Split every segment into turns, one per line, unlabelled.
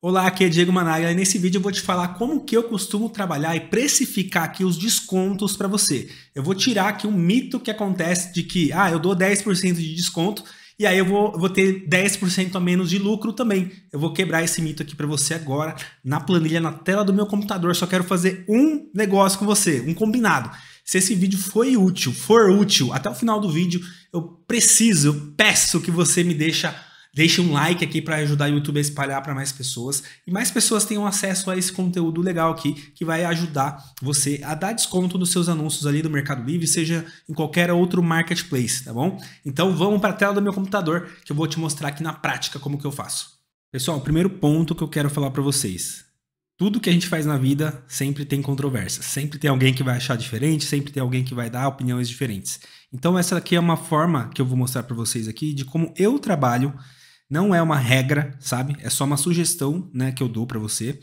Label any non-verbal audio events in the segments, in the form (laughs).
Olá, aqui é Diego Managa e nesse vídeo eu vou te falar como que eu costumo trabalhar e precificar aqui os descontos para você. Eu vou tirar aqui um mito que acontece de que, ah, eu dou 10% de desconto e aí eu vou, vou ter 10% a menos de lucro também. Eu vou quebrar esse mito aqui para você agora na planilha, na tela do meu computador. Só quero fazer um negócio com você, um combinado. Se esse vídeo foi útil, for útil, até o final do vídeo, eu preciso, eu peço que você me deixa Deixe um like aqui para ajudar o YouTube a espalhar para mais pessoas e mais pessoas tenham acesso a esse conteúdo legal aqui que vai ajudar você a dar desconto nos seus anúncios ali do Mercado Livre, seja em qualquer outro marketplace, tá bom? Então vamos para a tela do meu computador que eu vou te mostrar aqui na prática como que eu faço. Pessoal, o primeiro ponto que eu quero falar para vocês. Tudo que a gente faz na vida sempre tem controvérsia, sempre tem alguém que vai achar diferente, sempre tem alguém que vai dar opiniões diferentes. Então essa aqui é uma forma que eu vou mostrar para vocês aqui de como eu trabalho não é uma regra, sabe? É só uma sugestão né, que eu dou para você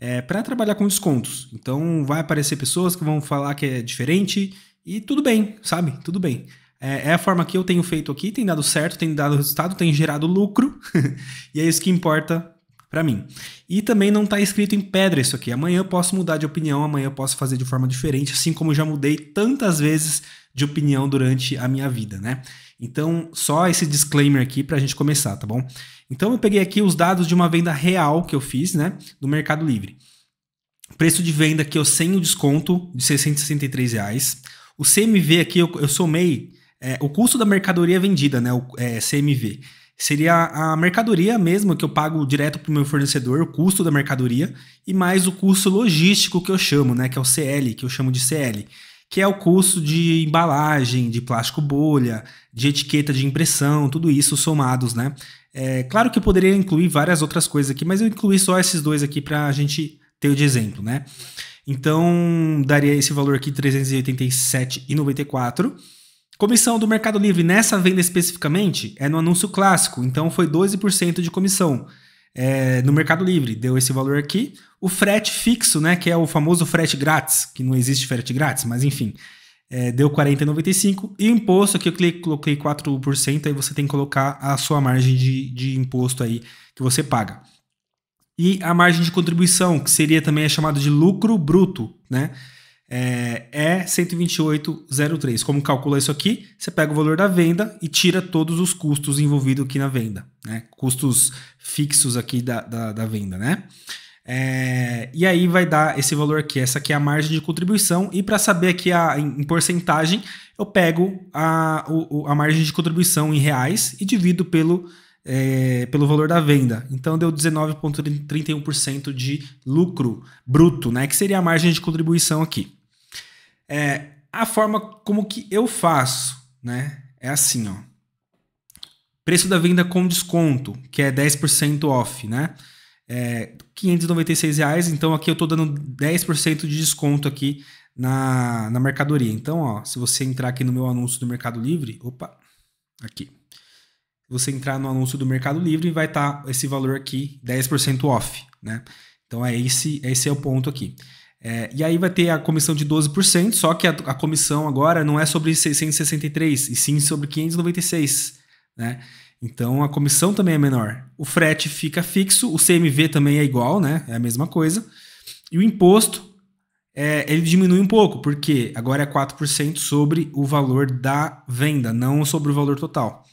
é, para trabalhar com descontos. Então, vai aparecer pessoas que vão falar que é diferente e tudo bem, sabe? Tudo bem. É, é a forma que eu tenho feito aqui, tem dado certo, tem dado resultado, tem gerado lucro, (laughs) e é isso que importa para mim. E também não está escrito em pedra isso aqui. Amanhã eu posso mudar de opinião, amanhã eu posso fazer de forma diferente, assim como já mudei tantas vezes de opinião durante a minha vida, né? Então, só esse disclaimer aqui para a gente começar, tá bom? Então, eu peguei aqui os dados de uma venda real que eu fiz, né, no Mercado Livre. Preço de venda aqui eu sem o desconto de 663 reais. O CMV aqui eu, eu somei é, o custo da mercadoria vendida, né, o é, CMV. Seria a mercadoria mesmo que eu pago direto para o meu fornecedor, o custo da mercadoria, e mais o custo logístico que eu chamo, né? Que é o CL, que eu chamo de CL, que é o custo de embalagem, de plástico bolha, de etiqueta de impressão, tudo isso somados, né? É, claro que eu poderia incluir várias outras coisas aqui, mas eu incluí só esses dois aqui para a gente ter de exemplo, né? Então, daria esse valor aqui, R$ 387,94. Comissão do Mercado Livre nessa venda especificamente é no anúncio clássico, então foi 12% de comissão. É, no Mercado Livre, deu esse valor aqui. O frete fixo, né, que é o famoso frete grátis, que não existe frete grátis, mas enfim, é, deu 40,95. E o imposto, aqui eu coloquei 4%, aí você tem que colocar a sua margem de, de imposto aí que você paga. E a margem de contribuição, que seria também chamada é chamado de lucro bruto, né? é, 128,03. É Como calcula isso aqui? Você pega o valor da venda e tira todos os custos envolvidos aqui na venda, né? Custos fixos aqui da, da, da venda, né? É, e aí vai dar esse valor aqui. Essa aqui é a margem de contribuição. E para saber aqui a, em, em porcentagem, eu pego a, o, a margem de contribuição em reais e divido pelo, é, pelo valor da venda. Então deu 19,31% de lucro bruto, né? Que seria a margem de contribuição aqui. É, a forma como que eu faço, né? É assim, ó. Preço da venda com desconto, que é 10% off, né? É, 596 reais, então aqui eu tô dando 10% de desconto aqui na, na mercadoria. Então, ó, se você entrar aqui no meu anúncio do Mercado Livre, opa, aqui. Você entrar no anúncio do Mercado Livre vai estar tá esse valor aqui, 10% off, né? Então é esse, esse é o ponto aqui. É, e aí vai ter a comissão de 12%, só que a, a, comissão agora não é sobre 663, e sim sobre 596, né? Então a comissão também é menor. O frete fica fixo, o CMV também é igual, né? É a mesma coisa. E o imposto, é, ele diminui um pouco, porque agora é 4% sobre o valor da venda, não sobre o valor total.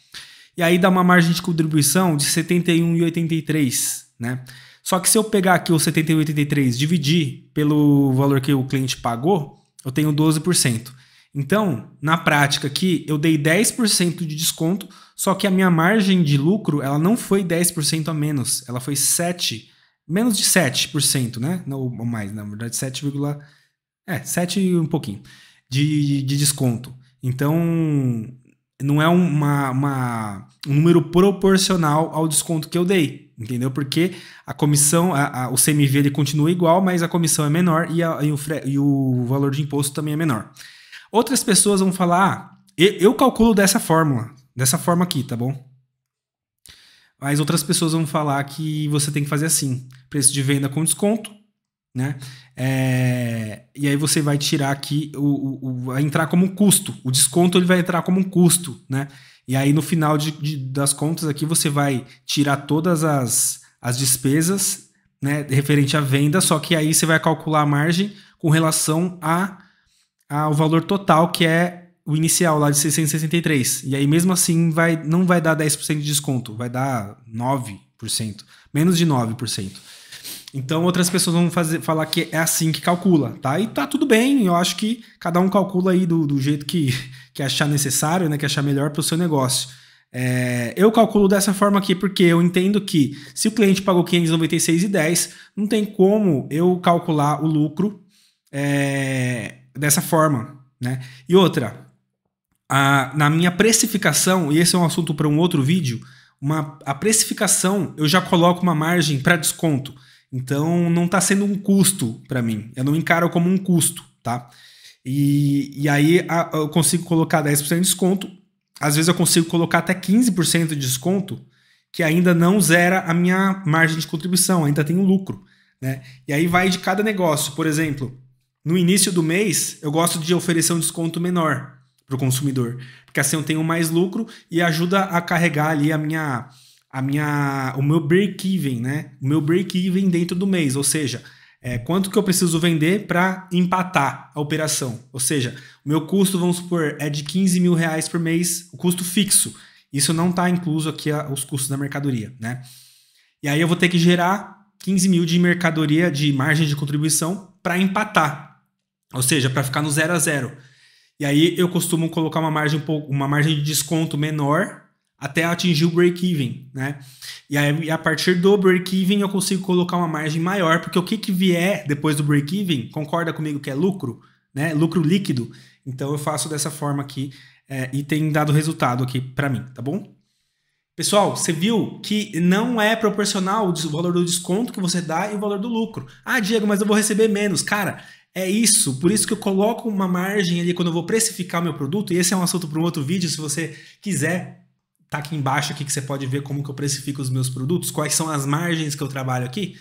E aí dá uma margem de contribuição de 71,83, né? Só que se eu pegar aqui o 71,83 dividir pelo valor que o cliente pagou, eu tenho 12%. Então, na prática aqui, eu dei 10% de desconto, só que a minha margem de lucro, ela não foi 10% a menos, ela foi 7, menos de 7%, né? Não, ou mais, na verdade, 7, é, 7 e um pouquinho de, de desconto. Então, não é uma, uma, um número proporcional ao desconto que eu dei entendeu? Porque a comissão, a, a, o CMV ele continua igual, mas a comissão é menor e, a, e, o, e, o, valor de imposto também é menor. Outras pessoas vão falar, ah, eu calculo dessa fórmula, dessa forma aqui, tá bom? Mas outras pessoas vão falar que você tem que fazer assim: preço de venda com desconto né? É, e aí você vai tirar aqui o, o, vai entrar como um custo, o desconto ele vai entrar como um custo, né? E aí no final de, de, das contas aqui você vai tirar todas as, as despesas, né, referente à venda, só que aí você vai calcular a margem com relação a, ao valor total que é o inicial lá de 663. E aí mesmo assim vai não vai dar 10% de desconto, vai dar 9%, menos de 9%. Então outras pessoas vão fazer, falar que é assim que calcula, tá? E tá tudo bem, eu acho que cada um calcula aí do, do jeito que, que achar necessário, né? Que achar melhor para o seu negócio. É, eu calculo dessa forma aqui porque eu entendo que se o cliente pagou 596,10, não tem como eu calcular o lucro é, dessa forma, né? E outra, a, na minha precificação, e esse é um assunto para um outro vídeo, uma, a precificação eu já coloco uma margem para desconto. Então não está sendo um custo para mim. Eu não encaro como um custo, tá? E, e aí a, eu consigo colocar 10% de desconto. Às vezes eu consigo colocar até 15% de desconto, que ainda não zera a minha margem de contribuição, ainda tem um lucro. Né? E aí vai de cada negócio. Por exemplo, no início do mês, eu gosto de oferecer um desconto menor para o consumidor, porque assim eu tenho mais lucro e ajuda a carregar ali a minha a minha, o meu break-even, né? O meu break-even dentro do mês, ou seja, é, quanto que eu preciso vender para empatar a operação. Ou seja, o meu custo, vamos supor, é de 15 mil reais por mês, o custo fixo. Isso não está incluso aqui a, os custos da mercadoria, né? E aí eu vou ter que gerar 15 mil de mercadoria de margem de contribuição para empatar, ou seja, para ficar no zero a zero. E aí eu costumo colocar uma margem um pouco, uma margem de desconto menor até atingir o break-even, né? E aí, a partir do break-even, eu consigo colocar uma margem maior, porque o que, que vier depois do break-even, concorda comigo que é lucro, né? Lucro líquido. Então, eu faço dessa forma aqui é, e tem dado resultado aqui para mim, tá bom? Pessoal, você viu que não é proporcional o valor do desconto que você dá e o valor do lucro. Ah, Diego, mas eu vou receber menos. Cara, é isso, por isso que eu coloco uma margem ali quando eu vou precificar o meu produto, e esse é um assunto para um outro vídeo, se você quiser tá aqui embaixo aqui que você pode ver como que eu precifico os meus produtos, quais são as margens que eu trabalho aqui.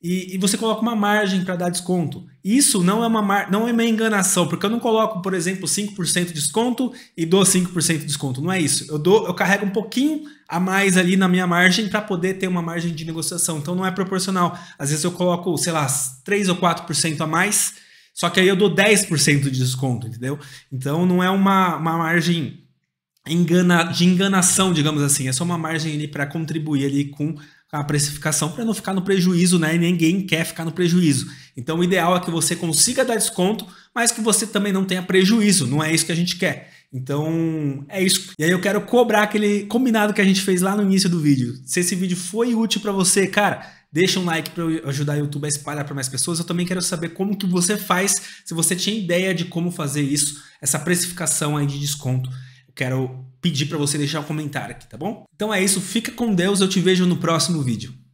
E, e você coloca uma margem para dar desconto. Isso não é, uma mar... não é uma enganação, porque eu não coloco, por exemplo, 5% de desconto e dou 5% de desconto. Não é isso. Eu, dou, eu carrego um pouquinho a mais ali na minha margem para poder ter uma margem de negociação. Então não é proporcional. Às vezes eu coloco, sei lá, 3 ou 4% a mais, só que aí eu dou 10% de desconto, entendeu? Então não é uma, uma margem engana, de enganação, digamos assim. É só uma margem ali para contribuir ali com a precificação para não ficar no prejuízo, né? E ninguém quer ficar no prejuízo. Então o ideal é que você consiga dar desconto, mas que você também não tenha prejuízo. Não é isso que a gente quer. Então é isso. E aí eu quero cobrar aquele combinado que a gente fez lá no início do vídeo. Se esse vídeo foi útil para você, cara, deixa um like para ajudar o YouTube a espalhar para mais pessoas. Eu também quero saber como que você faz, se você tinha ideia de como fazer isso, essa precificação aí de desconto quero pedir para você deixar um comentário aqui, tá bom? Então é isso, fica com Deus, eu te vejo no próximo vídeo.